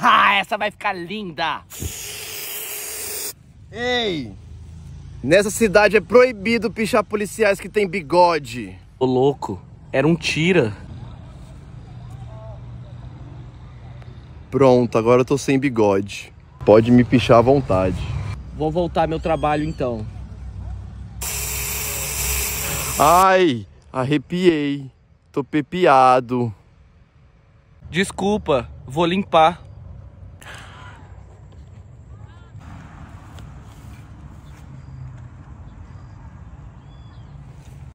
Ah, essa vai ficar linda. Ei! Nessa cidade é proibido pichar policiais que tem bigode. Ô louco, era um tira. Pronto, agora eu tô sem bigode. Pode me pichar à vontade. Vou voltar meu trabalho então. Ai, arrepiei. Tô pepiado. Desculpa, vou limpar.